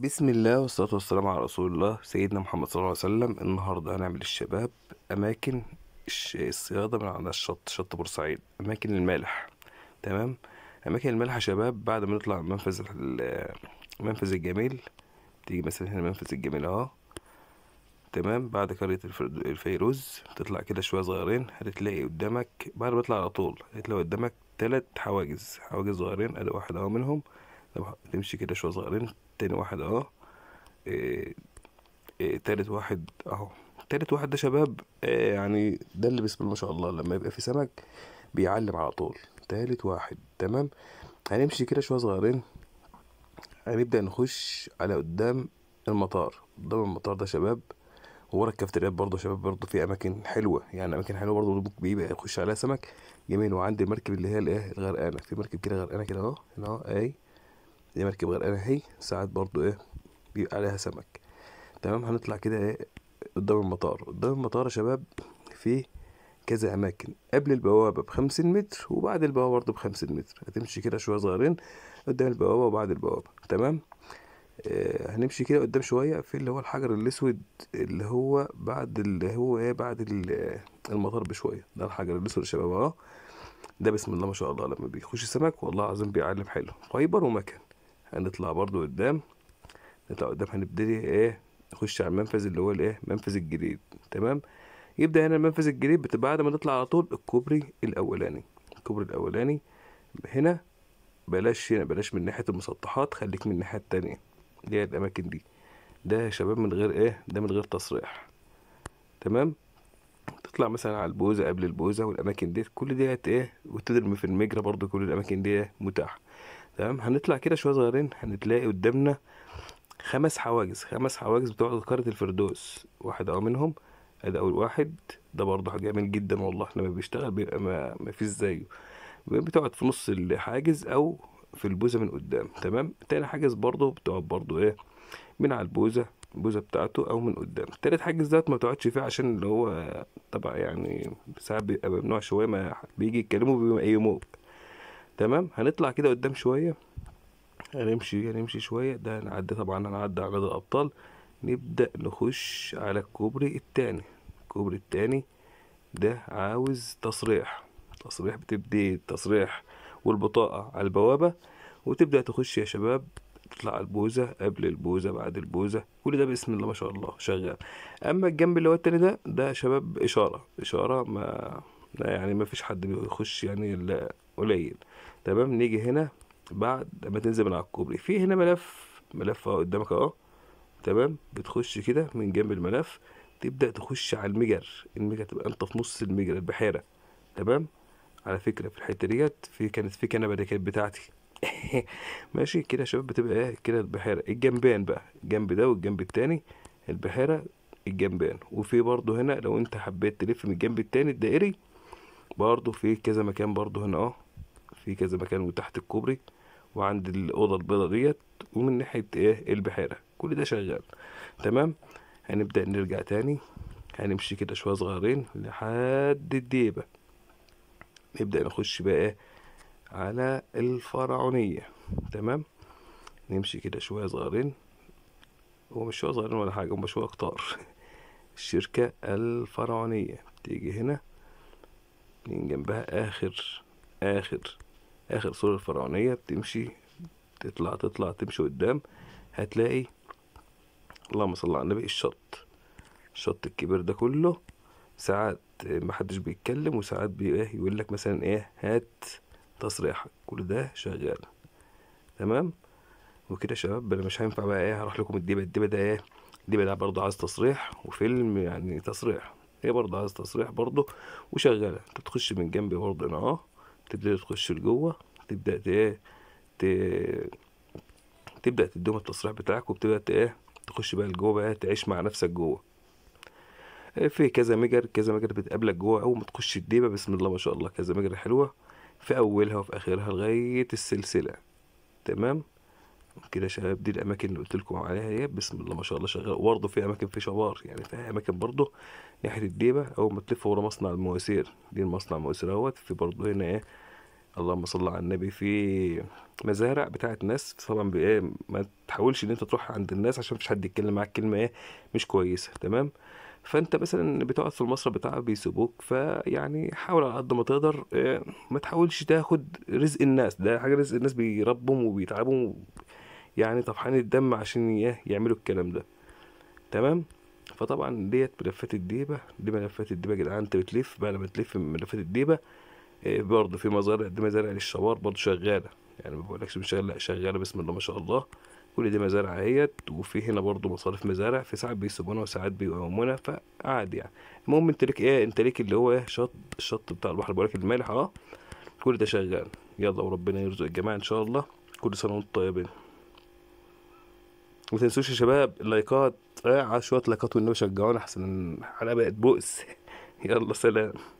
بسم الله والصلاة والسلام على رسول الله سيدنا محمد صلى الله عليه وسلم النهاردة هنعمل الشباب أماكن الصيادة من على الشط شط بورسعيد أماكن المالح تمام أماكن المالح يا شباب بعد ما نطلع من منفذ المنفذ الجميل تيجي مثلا هنا منفذ الجميل أهو تمام بعد كرية الفيروز تطلع كده شوية صغيرين هتلاقي قدامك بعد ما تطلع على طول هتلاقي قدامك تلات حواجز حواجز صغيرين أدي واحد أهو منهم تمشي كده شوية صغيرين تاني واحد آه. آه،, اه تالت واحد اهو تالت واحد ده شباب آه، يعني ده اللي بسم الله ما شاء الله لما يبقى في سمك بيعلم على طول تالت واحد تمام هنمشي كده شويه صغيرين هنبدا نخش على قدام المطار قدام المطار ده شباب ورا الكافتريات برضه شباب برضه في اماكن حلوه يعني اماكن حلوه برضه بيبقى يخش عليها سمك جميل وعندي المركب اللي هي الايه الغرقانه في مركب كده غرقانه كده اهو هنا اهو اي دي مركب غير اناهي ساعات برضو ايه بيبقى عليها سمك تمام هنطلع كده ايه قدام المطار قدام المطار يا شباب في كذا اماكن قبل البوابه بخمسين متر وبعد البوابه برضو بخمسين متر هتمشي كده شويه صغيرين قدام البوابه وبعد البوابه تمام آه هنمشي كده قدام شويه في اللي هو الحجر الاسود اللي هو بعد اللي هو ايه بعد المطار بشويه ده الحجر الاسود يا شباب اهو ده بسم الله ما شاء الله لما بيخش سمك والله العظيم بيعلم حلو فايبر ومكن هنطلع برضو قدام نطلع قدام هنبتدي ايه نخش على المنفذ اللي هو الايه منفذ الجديد تمام يبدا هنا المنفذ الجديد بتبقى بعد ما نطلع على طول الكوبري الاولاني الكوبري الاولاني هنا بلاش هنا بلاش من ناحيه المسطحات خليك من الناحيه التانية دي الاماكن دي ده يا شباب من غير ايه ده من غير تصريح تمام تطلع مثلا على البوزه قبل البوزه والاماكن دي كل ديت ايه وتدرم في المجرى برضو كل الاماكن دي إيه، متاحه تمام هنطلع كده شويه صغيرين هنتلاقي قدامنا خمس حواجز خمس حواجز بتوع قارة الفردوس واحد اهو منهم ادي اول واحد ده برضه جامد جدا والله لما بيشتغل بيبقى ما, ما فيش زيه بتقعد في نص الحاجز او في البوزة من قدام تمام تاني حاجز برضه بتقعد برضه ايه من على البوزة البوزة بتاعته او من قدام تالت حاجز دوت ما تقعدش فيه عشان اللي هو طبعا يعني ساعات بيبقى ممنوع شوية ما بيجي يتكلموا بيقيموك تمام هنطلع كده قدام شويه هنمشي هنمشي شويه ده هنعدي طبعا هنعدي على الابطال نبدا نخش على الكوبري التاني الكوبري التاني ده عاوز تصريح تصريح بتبدي التصريح والبطاقه على البوابه وتبدا تخش يا شباب تطلع البوزه قبل البوزه بعد البوزه كل ده بسم الله ما شاء الله شغال اما الجنب اللي هو التاني ده ده شباب اشاره اشاره ما يعني ما فيش حد بيخش يعني قليل تمام نيجي هنا بعد ما تنزل من على الكوبري في هنا ملف ملف اهو قدامك اهو تمام بتخش كده من جنب الملف تبدا تخش على المجر المجر تبقى انت في نص المجر البحيره تمام على فكره في الحته ديت في كانت في كنبه دي كانت بتاعتي ماشي كده يا شباب بتبقى ايه كده البحيره الجنبين بقى الجنب ده والجنب التاني البحيره الجنبين وفي برضو هنا لو انت حبيت تلف من الجنب التاني الدائري برضو في كذا مكان برضو هنا اه في كذا مكان وتحت الكوبري وعند الاوضه البيضاء ديت ومن ناحيه ايه البحيره كل ده شغال تمام هنبدا نرجع تاني هنمشي كده شويه صغيرين لحد الديبه نبدا نخش بقى ايه على الفرعونيه تمام نمشي كده شويه صغيرين هو مش شويه صغيرين ولا حاجه هما شويه كتار الشركه الفرعونيه تيجي هنا من جنبها اخر اخر اخر صورة الفرعونية بتمشي تطلع تطلع تمشي قدام هتلاقي اللهم صل على النبي الشط الشط الكبير ده كله ساعات محدش بيتكلم وساعات بيبقى إيه، يقول لك مثلا ايه هات تصريحك كل ده شغال تمام وكده يا شباب انا مش هينفع بقى ايه هروح لكم الدبه الدبه ده ايه الدبه ده برضه عايز تصريح وفيلم يعني تصريح هي برضه عايز تصريح برضه وشغاله انت تخش من جنبي برضه انا اه تبدأ تخش لجوه تبدأ ايه ت... تبدأ تديهم التصريح بتاعك وبتبدأ ايه تخش بقى لجوه بقى تعيش مع نفسك جوه في كذا مجر كذا مجر بتقابلك جوه اول ما تخش الديبه بسم الله ما شاء الله كذا مجر حلوه في اولها وفي اخرها لغايه السلسله تمام كده شباب دي الاماكن اللي قلت لكم عليها اهي بسم الله ما شاء الله شغال وبرضه في اماكن في شوار يعني في اماكن برضه ناحيه الديبه اول ما تلف ورا مصنع المواسير دي المصنع المواسير اهوت في برضه هنا ايه اللهم صل على النبي في مزارع بتاعه ناس طبعا بايه ما تحاولش ان انت تروح عند الناس عشان مفيش حد يتكلم معاك كلمه ايه مش كويسه تمام فانت مثلا بتقعد في المصرف بتاعك بيسيبوك فيعني حاول على قد ما تقدر آه، ما تحاولش تاخد رزق الناس ده حاجه رزق الناس بيربهم وبيتعبهم يعني طفحان الدم عشان ايه يعملوا الكلام ده تمام فطبعا ديت ملفات الديبه دي ملفات الديبه يا جدعان انت بتلف بعد ما تلف ملفات الديبه آه، برضه في مزارع دي مزارع للشوار برضه شغاله يعني ما بقولكش مش شغاله شغاله بسم الله ما شاء الله كل دي مزارع اهيت وفي هنا برضه مصاريف مزارع في ساعات بيسيبونا وساعات بيقومونا فعادي يعني المهم انت ليك ايه انت ليك اللي هو ايه شط الشط بتاع البحر بقولك المالح اه كل ده شغال يلا وربنا يرزق الجماعه ان شاء الله كل سنه وانتم طيبين تنسوش يا شباب اللايكات آه شويه لايكات وانه شجعونا احسن الحلقه بقت بؤس يلا سلام